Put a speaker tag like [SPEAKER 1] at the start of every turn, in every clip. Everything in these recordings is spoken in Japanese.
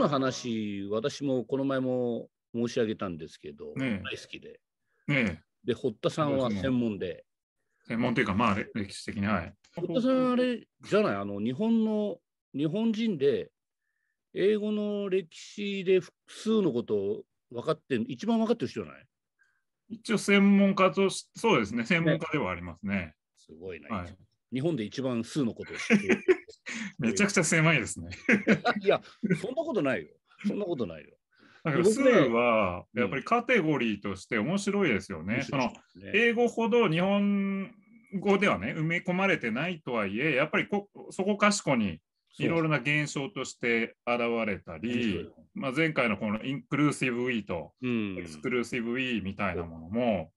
[SPEAKER 1] の話私もこの前も申し上げたんですけど、大好きで、で堀田さんは専門で専門というかまあ歴史的にはい堀田さんあれじゃないあの日本の日本人で英語の歴史で複数のことを分かって一番分かってる人じゃない一応専門家としそうですね専門家ではありますね、ねすごいな、はい、日本で
[SPEAKER 2] 一番数のことを知ってる。めちゃくちゃ狭いですね。いや、そんなことないよ。そんなことないよ。
[SPEAKER 1] だから数は
[SPEAKER 2] やっぱりカテゴリーとして面白いですよね。その英語ほど日本語ではね埋め込まれてないとはいえやっぱりこそこかしこにいろいろな現象として現れたり、まあ、前回のこのインクルーシブ・ウィーとエクスクルーシブ・ウィーみたいなものも、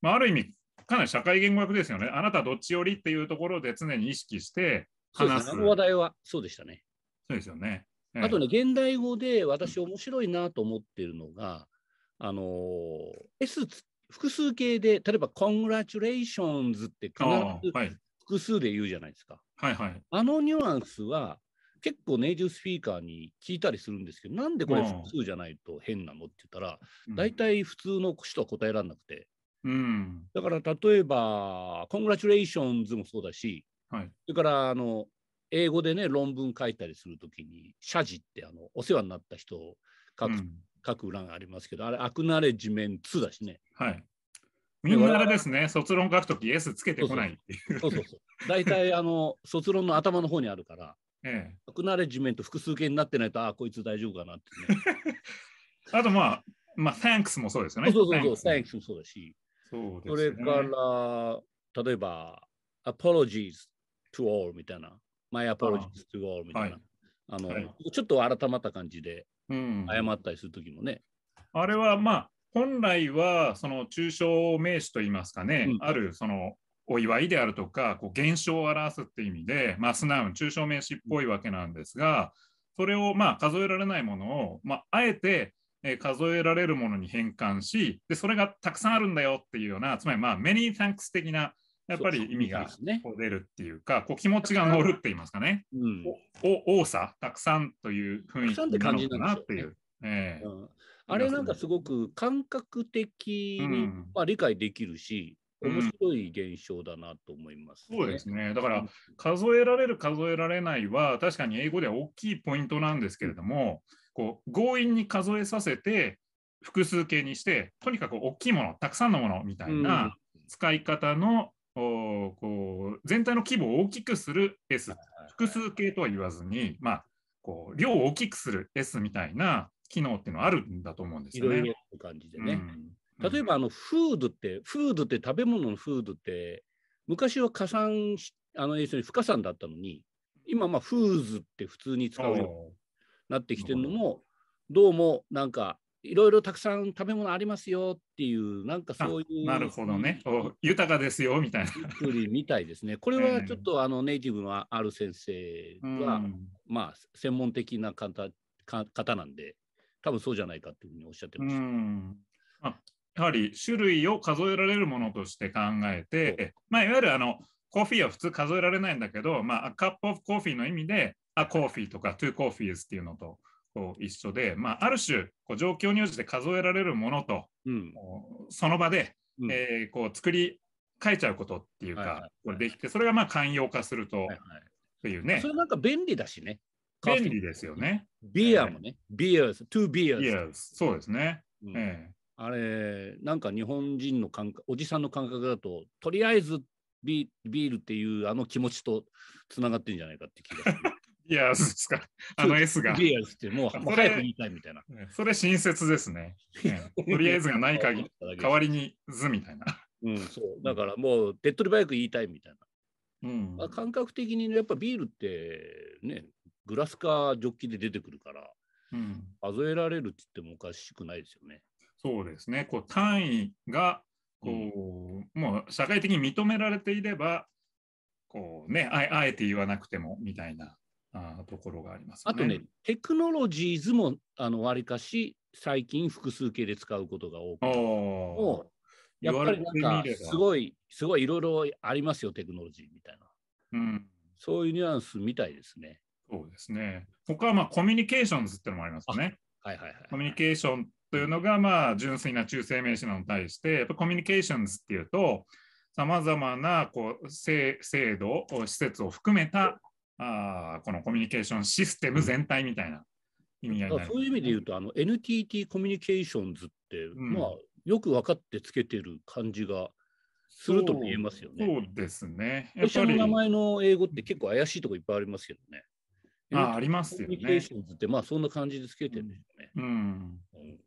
[SPEAKER 2] まあ、ある意味かなり社会言語学ですよね。あなたどっちよりっていうところで常に
[SPEAKER 1] 意識して話す。すね、話題はそうでしたね。そうですよね。えあとね、現代語で私面白いなと思ってるのが、あのー、S 複数形で、例えば Congratulations って必ず複数で言うじゃないですか。はい、はい、あのニュアンスは結構ネイティブスピーカーに聞いたりするんですけど、なんでこれ複数じゃないと変なのって言ったら、大体、普通のとは答えられなくて、うん、だから例えば「コングラチュレーションズ」もそうだし、はい、それからあの英語でね論文書いたりするときに「謝辞」ってあのお世話になった人を書く,、うん、書く欄がありますけどあれ「アクナレジメンツ」だしね。はいみんなあれですね、卒論書くとき S つけてこないう。そうそうそう大体あの卒論の頭の方にあるから、ええ、アクナレジメント複数形になってないと、ああ、こいつ大丈夫かなって、ね。あと
[SPEAKER 2] まあ、まあ、Thanks もそうですよね。そうそうそ
[SPEAKER 1] う、Thanks もそうだし。そうですね。それから、例えば、apologies to all みたいな、my apologies to all みたいな、ああの、はい、ちょっと改まった感じで謝ったりするときもね、
[SPEAKER 2] うん。あれはまあ、本来はその抽象名詞といいますかね、うん、あるそのお祝いであるとか、こう現象を表すって意味で、まあ、素直に抽象名詞っぽいわけなんですが、それをまあ数えられないものを、まあ、あえてえー、数えられるものに変換しで、それがたくさんあるんだよっていうような、つまり、まあ、many thanks 的なやっぱり意味が出るっていうか、こう気持ちが乗るって言いますかね、うん、お多さ、たくさんという雰囲気なのかなってい
[SPEAKER 1] う。えあれなんかすごく感覚的に、まあ、理解できるし、うん、面白い現象だなと思います、ね、そうですね。だから、
[SPEAKER 2] 数えられる、数えられないは、確かに英語では大きいポイントなんですけれども、こう強引に数えさせて複数形にしてとにかく大きいものたくさんのものみたいな使い方の、うん、こう全体の規模を大きくする S 複数形とは言わずに、まあ、こう量を大きくする S み
[SPEAKER 1] たいな機能っていうのはあるんだと思うんですよね。い感じでね、うん、例えばあのフードってフードって食べ物のフードって昔は加算あの要するに不加算だったのに今まあフーズって普通に使うよなってきてるのも、どうもなんかいろいろたくさん食べ物ありますよっていうなんかそういうなるほどね豊かですよみたいなりみたいですね これはちょっとあのネイティブのある先生が、まあ専門的な方方なんで多分そうじゃないかっていうふうにおっしゃってました、あやはり種類
[SPEAKER 2] を数えられるものとして考えて、まあ、いわゆるあのコーヒーは普通数えられないんだけど、まあ、カップオフコーヒーの意味であコーフィーとかトゥーコーフィーズっていうのとこう一緒で、まあ、ある種こう状況に応じて数えられるものと、うん、その場で、うん、えー、こう作り変えちゃうことっていうか、はいはい、これできてそれがまあ寛容化する
[SPEAKER 1] と、はいはい、というねそれなんか便利だしね便利ですよねビアもね、えー、ビアーズ to ビアーズそうですね、うん、えー、あれなんか日本人の感覚おじさんの感覚だととりあえずビビールっていうあの気持ちとつながってんじゃないかって気がす
[SPEAKER 2] る。いや、そうですか。あの S が。ビアスってもう早く言いたいみたいな。それ親切ですね。
[SPEAKER 1] とりあえずがない限り、代わりに図みたいな。うん、そう。だからもう、手っ取り早く言いたいみたいうんな。あ感覚的にねやっぱビールってね、グラスかジョッキで出てくるから、うん、数えられるって言ってもおかしくないですよね。そうですね。こう単位が
[SPEAKER 2] こう、もう社会的に認められていれば、こうねあ
[SPEAKER 1] あえて言わなくてもみたいなあところがあります、ね、あとね、テクノロジーズもあの割かし最近複数形で使うことが多く
[SPEAKER 2] て、やっぱりなんかすご
[SPEAKER 1] い、すごいいろいろありますよ、テクノロジーみたいな。うん、そういうニュアンスみたいですね。そうですね。他はまあコミュニケーションズっていうのもありますよね。はいはいはい。
[SPEAKER 2] コミュニケーションというのがまあ純粋な中性名詞なのに対して、やっぱコミュニケーションズっていうと、さまざまなこう制制度、施設を含めたあこのコミュニケーションシステム全体みたいな
[SPEAKER 1] 意味合いになるそういう意味で言うと、あの NTT コミュニケーションズって、うん、まあ、よく分かってつけてる感じがすると見えますよね。そうですね。会社の名前の英語って結構怪しいとこいっぱいありますけどね。あありますよね。コミュニケーションズって、まあ、そんな感じでつけてるんでしょ
[SPEAKER 2] うね。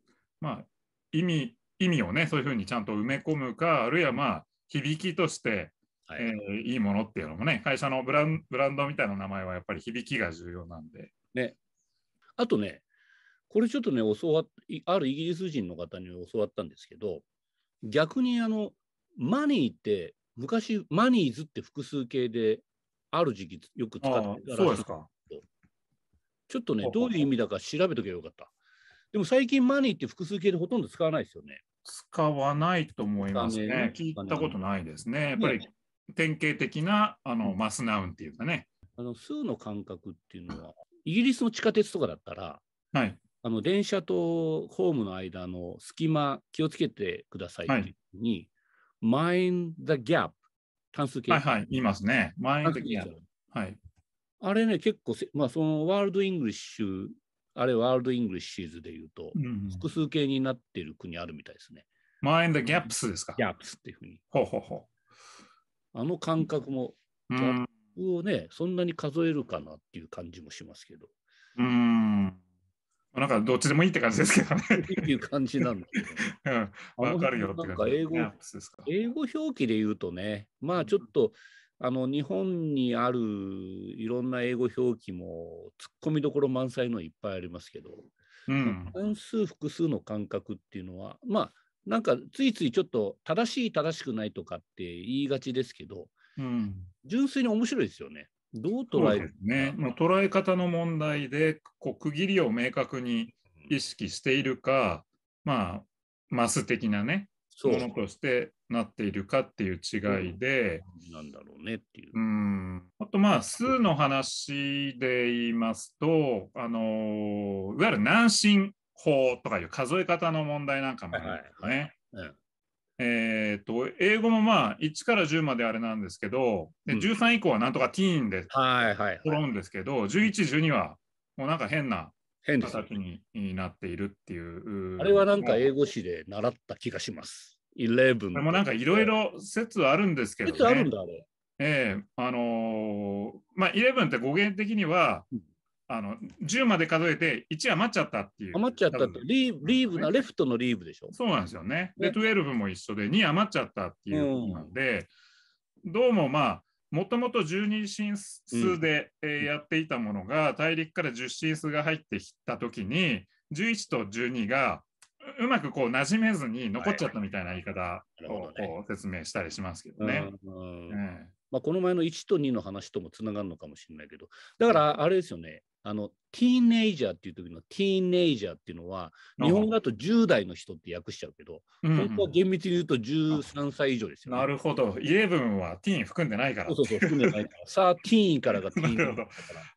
[SPEAKER 2] まあ、
[SPEAKER 1] 意味、意味をね、そういうふうにちゃんと埋め
[SPEAKER 2] 込むか、あるいはまあ、響きとして、はい、えー、いいものっていうのもね、会社のブランブランドみたいな名前はやっぱり響きが重要なんで。
[SPEAKER 1] ね、あとね、これちょっとね、教わあるイギリス人の方に教わったんですけど、逆にあの、マニーって、昔、マニーズって複数形で、ある時期よく使ってたらしいですか。ちょっとね、どういう意味だか調べとけばよかった。でも最近、マニーって複数形でほとんど使わないですよね。使わないと思
[SPEAKER 2] いますね。ね聞いたことないですね。やっぱり典型的なあの、マスナウンって
[SPEAKER 1] いうかね。あの数の間隔っていうのは、イギリスの地下鉄とかだったら、はい、あの電車とホームの間の隙間、気をつけてくださいっていうふうに、はい、mind the gap、単数形。はいはい、言いますね。mind the gap。はい、あれね、結構まあ、そのワールドイングリッシュ、あれワールドイングリッシーズで言うと、うん複数形になってる国あるみたいですね。mind the gaps ですか。gaps っていうふうに。ほうほうほあの感覚も、ギャップをね、そんなに数えるかなっていう感じもしますけど。
[SPEAKER 2] うん。な
[SPEAKER 1] んかどっちでもいいって感じですけどね。っていう感じなんだけど、ね。うん、わかるよなんか英語、英語表記で言うとね、まあちょっと、あの日本にあるいろんな英語表記も突っ込みどころ満載のいっぱいありますけど、うん、関数複数の感覚っていうのはまあなんかついついちょっと正しい正しくないとかって言いがちですけど、うん、純粋に面白いですよね。どう捉えるね、まあ、捉え方の問題でこう区切りを明確に
[SPEAKER 2] 意識しているか、まあ、マス的なねものとしてなっているかっていう違いで、うん、なんだろうねっていう。うんあとまあ数の話で言いますと、あのいわゆる難心法とかいう数え方の問題なんかもあるんですね。はいはいはいえーと、英語もまあ1から10まであれなんですけど、で13以降はなんとかティーンで揃うんですけど、うんはいはいはい、11、12はもうなんか変な形になっているっていう。あれはなんか英
[SPEAKER 1] 語史で習った気がします。
[SPEAKER 2] 11。でもなんかいろいろ説あるんですけど、ね、説あるんだあれ。ええー、あのー、まあ11って語源的には、うんあの10まで数えて1余っちゃったっていう。余っちゃったと、リーブ、リーブな、レフトのリーブでしょ。そうなんですよね。で、12も一緒で2余っちゃったっていうなんで、うん、どうもまあ、もともと12進数で、うん、えー、やっていたものが、大陸から10進数が入ってきたときに、11と12がうまくこう馴染めずに残っちゃったみたいな言い方
[SPEAKER 1] を説明したりしますけどね。まあ、この前の1と2の話ともつながるのかもしれないけど、だからあれですよね、あの、ティーネイジャーっていう時のティーネイジャーっていうのは、日本だと10代の人って訳しちゃうけど、本当は厳密に言うと13歳以上ですよ、ね、なるほど。イブンはティーン含んでないから。そうそう、含んでないから。さあ、ティーンからがティーンか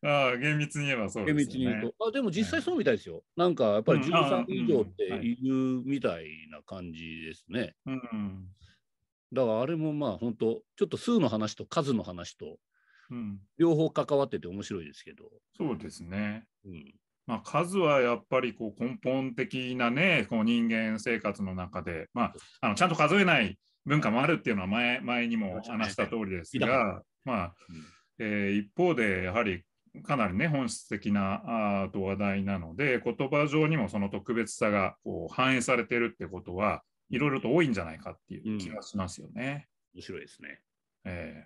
[SPEAKER 1] ら。ああ、厳密に言えばそうですね。厳密に言うと。あでも実際そうみたいですよ。なんかやっぱり13以上っていうみたいな感じですね。うん、うんはい、だからあれもまあ本当、ちょっと数の話と数の話と、うん、両方関わってて面白いですけど。そうですね。うんまあ、数はやっぱ
[SPEAKER 2] りこう根本的なね、こう人間生活の中で、まあ、あのちゃんと数えない文化もあるっていうのは前前にも話した通りですが、まあえー、一方でやはりかなりね本質的なあと話題なので言葉上にもその特別さがこう反映されてるってことはいろいろと多いんじゃないかってい
[SPEAKER 1] う気がしますよね。うん、面白いですね。え